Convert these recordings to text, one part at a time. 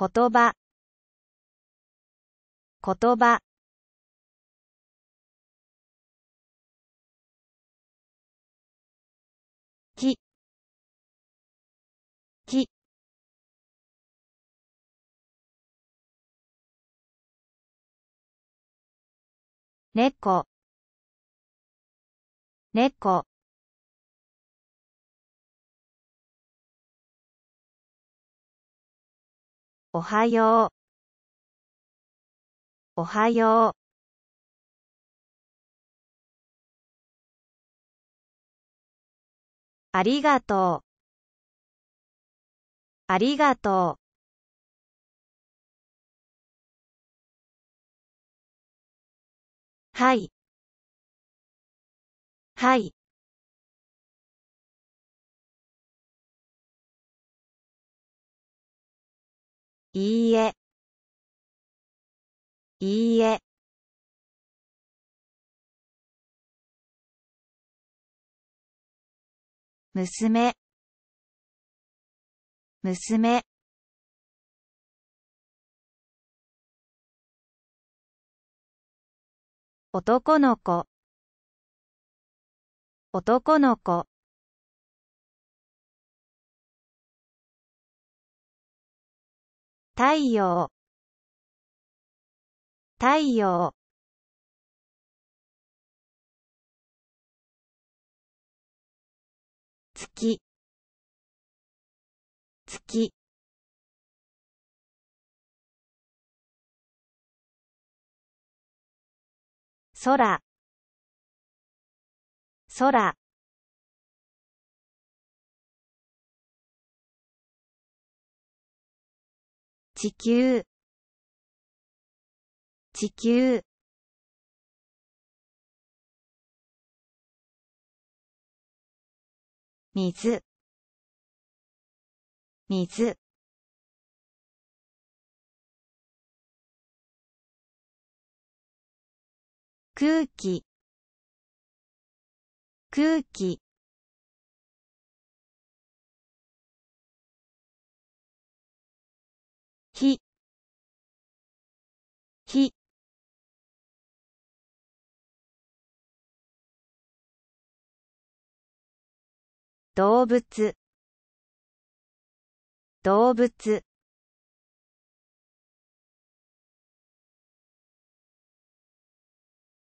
言葉言葉木木猫猫おはよう。おはよう。ありがとう。ありがとう。はい。はい。いいえ。いいえ。娘娘男の子男の子太陽太陽月月空空地球地球水水空気空気ひ、動物動物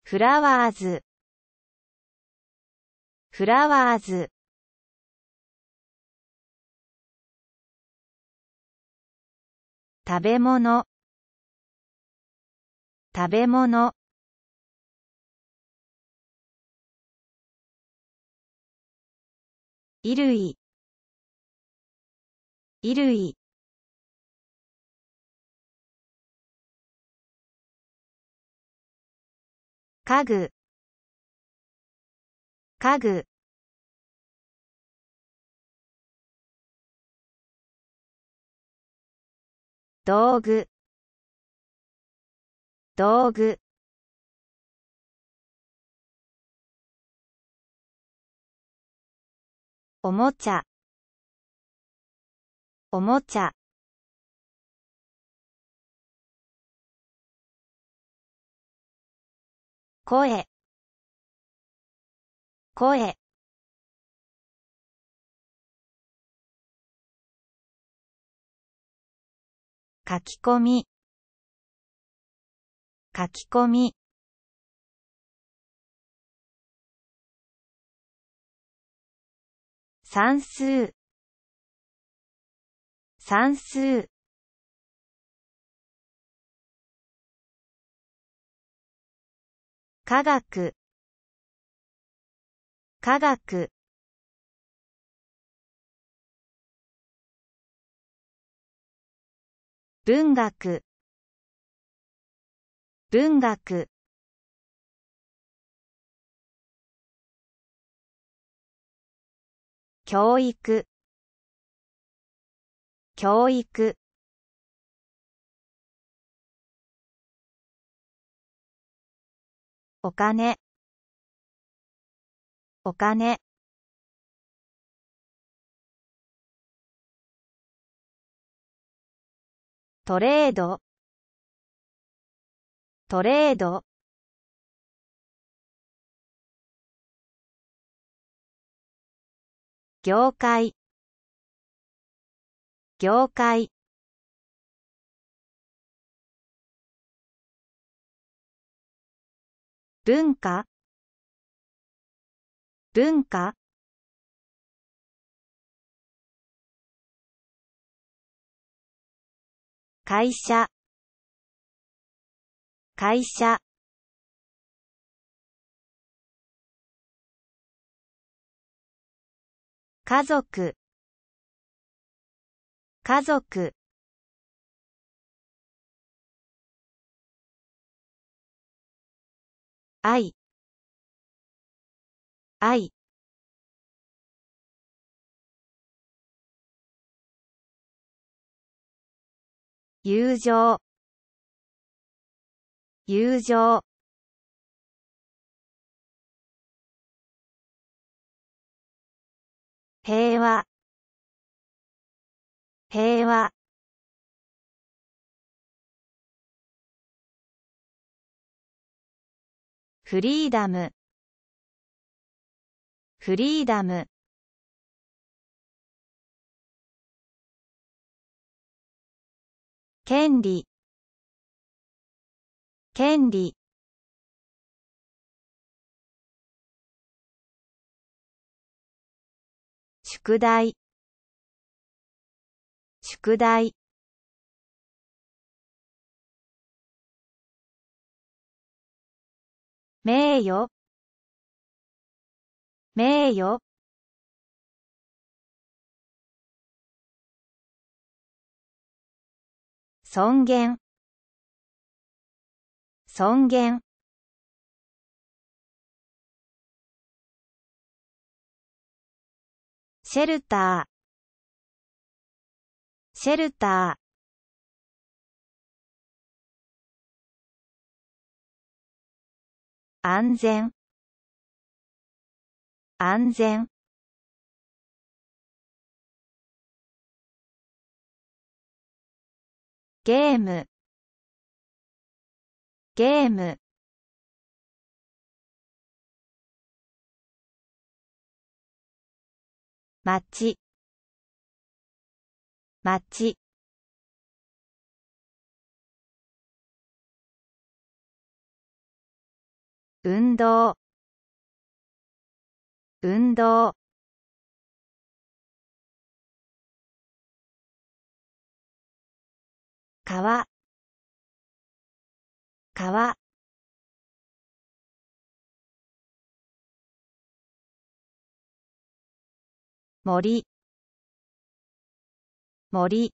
フラワーズフラワーズ食べ物食べ物衣類衣類家具家具道具道具おもちゃおもちゃ声声書き込み書き込み算数算数科学科学文学文学教育教育お金お金トレードトレード業界業界文化文化会社会社家族家族愛愛友情友情平和平和フリーダムフリーダム権利権利宿題宿題名誉名誉尊厳尊厳シェルターシェルター安全安全ゲームゲーム町町運動運動川川森森